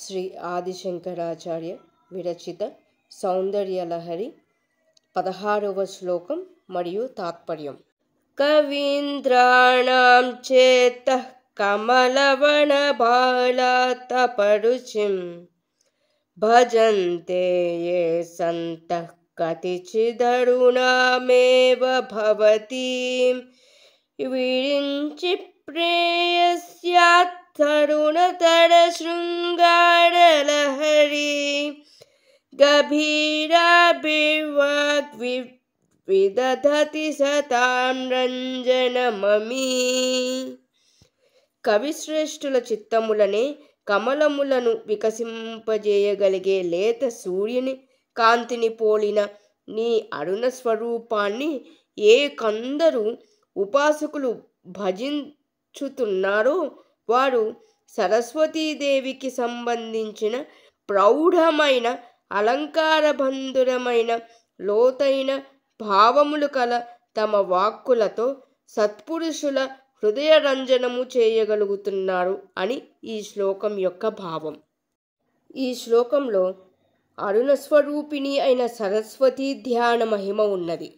శ్రీ ఆదిశంకరాచార్య విరచిత సౌందర్యలహరి పదహారవ శ్లోకం మరియు తాత్పర్యం కవీంద్రాణం చేత కమలవన బాలాతపరుచిం భజంతే సంత కతిచిదరుణామేవ భవతి విరించి ప్రే శృంగారలహరి गभीराभिर्वाग्विदधति సతాం రంజనమీ కవిశ్రేష్ఠుల చిత్తములనే కమలములను వికసింపజేయగలిగే లేత సూర్యుని కాంతిని పోలిన నీ అరుణ స్వరూపాన్ని ఏ కందరు ఉపాసకులు భజించుతున్నారో వారు సరస్వతీదేవికి సంబంధించిన ప్రౌఢమైన బంధురమైన లోతైన భావములు కల తమ వాక్కులతో సత్పురుషుల హృదయ రంజనము చేయగలుగుతున్నారు అని ఈ శ్లోకం యొక్క భావం ఈ శ్లోకంలో అరుణస్వరూపిణి అయిన సరస్వతీ ధ్యాన మహిమ ఉన్నది